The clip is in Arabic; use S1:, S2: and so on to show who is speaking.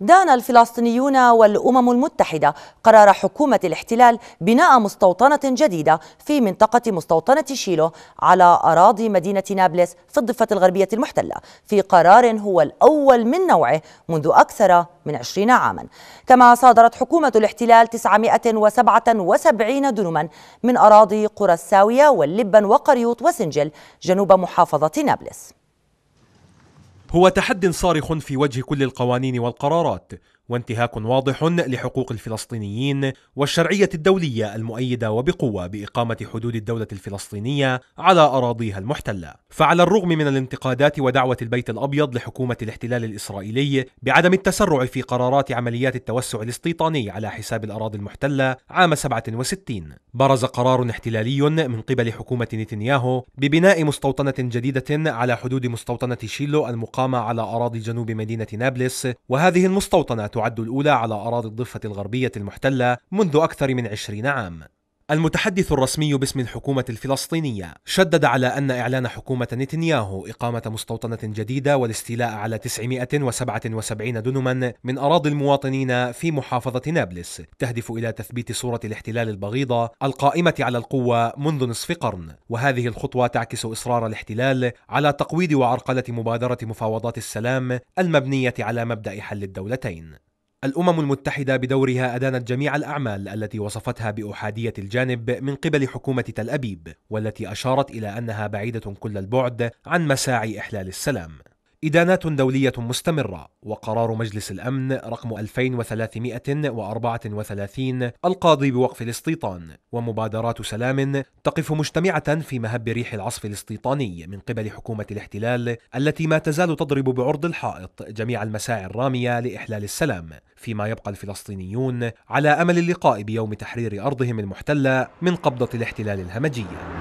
S1: دان الفلسطينيون والأمم المتحدة قرار حكومة الاحتلال بناء مستوطنة جديدة في منطقة مستوطنة شيلو على أراضي مدينة نابلس في الضفة الغربية المحتلة في قرار هو الأول من نوعه منذ أكثر من 20 عاما كما صادرت حكومة الاحتلال 977 دنما من أراضي قرى الساوية واللبن وقريوط وسنجل جنوب محافظة نابلس
S2: هو تحد صارخ في وجه كل القوانين والقرارات وانتهاك واضح لحقوق الفلسطينيين والشرعية الدولية المؤيدة وبقوة بإقامة حدود الدولة الفلسطينية على أراضيها المحتلة. فعلى الرغم من الانتقادات ودعوة البيت الأبيض لحكومة الاحتلال الإسرائيلي بعدم التسرع في قرارات عمليات التوسع الاستيطاني على حساب الأراضي المحتلة عام 67 برز قرار احتلالي من قبل حكومة نتنياهو ببناء مستوطنة جديدة على حدود مستوطنة شيلو المقامة على أراضي جنوب مدينة نابلس وهذه المستوطنة تعد الأولى على أراضي الضفة الغربية المحتلة منذ أكثر من عشرين عام المتحدث الرسمي باسم الحكومة الفلسطينية شدد على أن إعلان حكومة نتنياهو إقامة مستوطنة جديدة والاستيلاء على 977 دنما من أراضي المواطنين في محافظة نابلس تهدف إلى تثبيت صورة الاحتلال البغيضة القائمة على القوة منذ نصف قرن وهذه الخطوة تعكس إصرار الاحتلال على تقويض وعرقلة مبادرة مفاوضات السلام المبنية على مبدأ حل الدولتين الامم المتحده بدورها ادانت جميع الاعمال التي وصفتها باحاديه الجانب من قبل حكومه تل ابيب والتي اشارت الى انها بعيده كل البعد عن مساعي احلال السلام إدانات دولية مستمرة وقرار مجلس الأمن رقم 2334 القاضي بوقف الاستيطان ومبادرات سلام تقف مجتمعة في مهب ريح العصف الاستيطاني من قبل حكومة الاحتلال التي ما تزال تضرب بعرض الحائط جميع المساعي الرامية لإحلال السلام فيما يبقى الفلسطينيون على أمل اللقاء بيوم تحرير أرضهم المحتلة من قبضة الاحتلال الهمجية